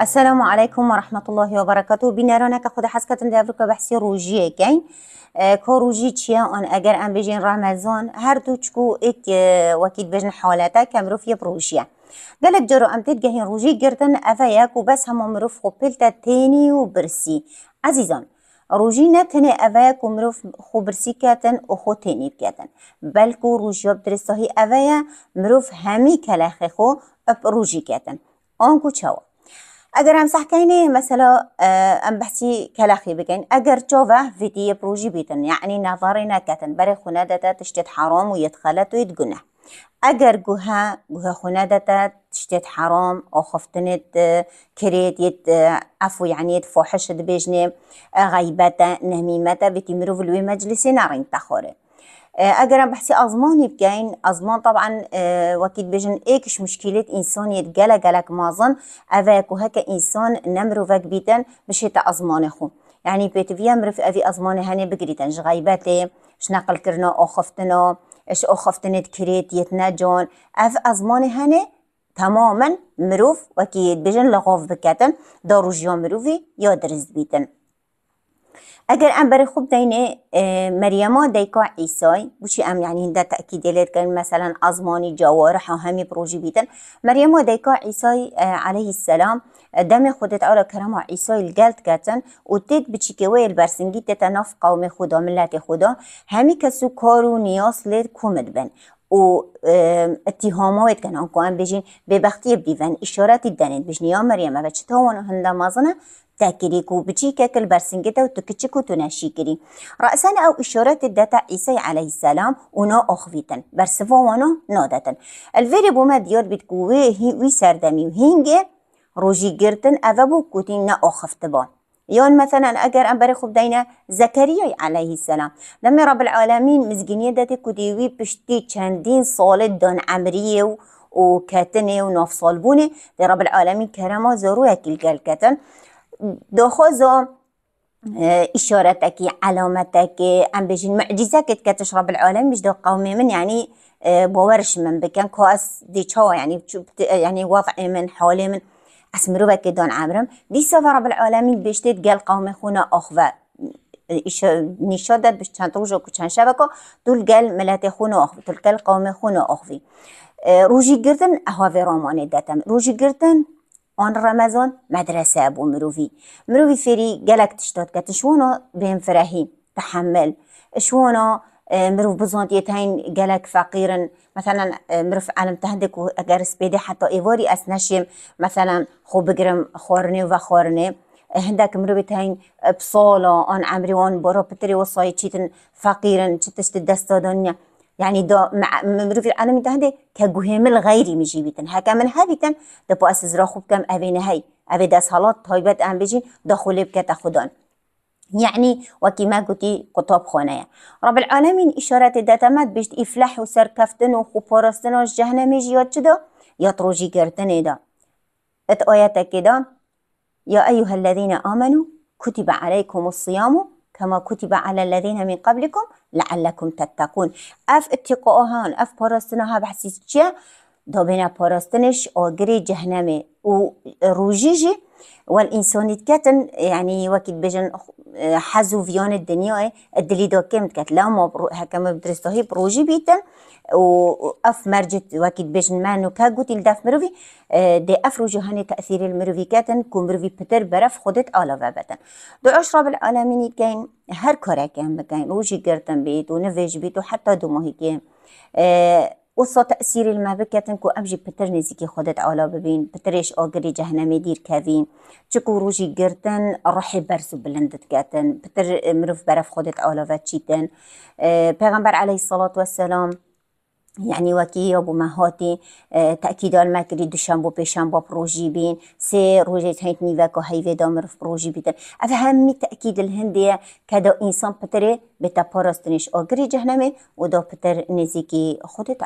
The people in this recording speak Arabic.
السلام عليكم ورحمة الله وبركاته برکاته بینرانه که خود حس کتن در که بحثی روژیه گین که آن اگر ام بجین رمضان هر دو چکو إك اه، وكيد بجن حالتا كامرو في بروجيه قالك جرو ام تتجهين روجي جردن افاياك وبس هم مروف خبلتا تاني وبرسي عزيزان روجي نتني افاياك ومروف خبرسي كاتن وخو تاني بكاتن بلكو روجي بدرسهي افايا مروف همي كلاخخو اب روجي كاتن آنكو چوا اگر هم سحكيني مثلا اه، ام بحثي كلاخي بگن اگر تشوفه پروژی بیتن یعنی نظاری نکتن برای بري خنادتا تشتت حرام ويتخلت ويتقنه اگر جوها جوها خنادتا تشتت حرام او خفتنت كريت يت عفو يعني يتفوحشت بيجني غيبتا نهميمتا بتمرو في مجلسی نارين تخورت اگر بحثی آزمانی بگین آزمان طبعا اه، وقتی بجن ایکش مشکلات انسانیت گل گلک مازن اوه که هک انسان نمرو وک بیتن بشه تا آزمان خو یعنی پیت بيتفيا مرف اوی ازمان هاني بگریتن جغايباتي شنقل نقل او خفتنا اش او خفتنت یت يتنا اف ازمان هاني تماما مروف وكيد بجن لغوف بكاتن دارو جيو مروفي يا درز بيتن اگر ئەم بەرە خوب دەینێ مەریەمە یعنی ئیسای بچی ئەم یعنیدا مثلا ازمانی جوارح و جاوارە هەمی بیدن مریم ها دەیکا ئیسای عليه السلام دم خودت ئەوە کەرەما ئیسۆیل گلت گەچن و تێت بچی بەرسنگی تێتە ناف قوم قوم خدا خوددا خدا کەس و کار و نیاز لید کومت بن و اتهامات که آن بجین به بختی بیون اشارتی دنید بجین یا مریم و چه تاوان هنده مازنه تاکری کو و كاكل کو وتكتشكو تناشيكري رأسنا او إشارات الداتا عيسى علیه السلام ونو أخفيتن برسفو ونو نودتن دیار بوما دیار وی سردمی و سردمي روژی گرتن جرتن أفابو کتین نا أخفتبان يون مثلا اگر ام بر خوب دینه زکریای علیه السلام لما رب العالمين مزگینیه داتي كديوي بشتي چندين سال دان عمريه و و كاتني ونوف صلبوني دي رب العالمين كرما زروها كل قل كتن دوخوزو آه، إشارتك علامتك أم بجن معجزك كتش رب العالمين مش دو قومي من يعني آه، بورش من بكن كاس دي يعني يعني وضع من حالي من اس مروفکی دان عمرم دیسا سفر رب العالمین بشتید گل قوم خونه اخوه نشان داد بش چند روز و چند شب که دل گل ملت خون و آخوی دل گل قوم خون و آخوی روزی گردن اهاوی رامانه دتم روزی گردن آن رمضان مدرسه ابو مروی مروی فری گلک تشتاد که تشوانا بهم فرهی تحمل شوانا آه، مرف بزونت يتين جالك فقيرا مثلا آه، مرف أنا متهدك وجرس سبيدي حتى إيفوري أسنشم مثلا خو بجرم خورني وخورني آه، هندك مروبتين بصولة أن وان برو بتري وصاي تشيتن فقيرا تشتش تدستا دنيا يعني دو مع مرف انا متهدك كجهم الغيري مجيبتن هكا من هابتن دبو أسز راخو بكم هاي أبي داس هلات هاي ام بجين دا دخولي بكتا خدان يعني وكما قلتي قوتۆبخۆنەیە خونايا رب العالمين إشارات ئیفلح و إفلاح و كفتن جەهنەمێژی وەچدا یا ڕۆژی يطروجي ئەت ئاەتەکێدا یا ئەوه الذینە ئامن و کوتی بە عەیکم و سیام كما كتب على الذين من قبلكم لعلكم تتقون اف اتقاءهان اف بورستنها بحسيس دوبنا باراستنش أجري جهنمي وروجيجي والإنسانيت كاتن يعني وقت بجن حزو فيون الدنيا الدلي دو كم كات لا ما هكا ما بدرس هي بروجي بيتن وأف مرجت وقت بجن ما نو كاجوت الداف مروفي اه، دي أفرو جهاني تأثير المروفي كاتن كو مروفي بتر برف خودت آلا وابتن دو عشرة بالعالمين كاين هر كارك هم كاين روجي قرتن بيت ونفيج بيت وحتى دو مهيكي أه وصا تأثير المه بکتن که امجی پتر نزیکی خودت علا ببین پترش آگری جهنمی دیر کوین چکو روژی گرتن رحی برسو بلندت گتن پتر مروف برف خودت علا و چیتن آه، پیغمبر علیه الصلاة والسلام يعني وەکی یا بوومەهاتی تاکیدارمە کردی دوشەم بۆ پێشم بۆ پرۆژی بین سێ ڕۆژێک هەیت نیڤک و هەیێدا مرف پرۆژی بیتن ئەف هەممی تاکیدل هەندەیە کەدا ئینسان پترێ بێتە پاراستنیش ئاگری جەهنەمێ و دا پتر نزیکی خودت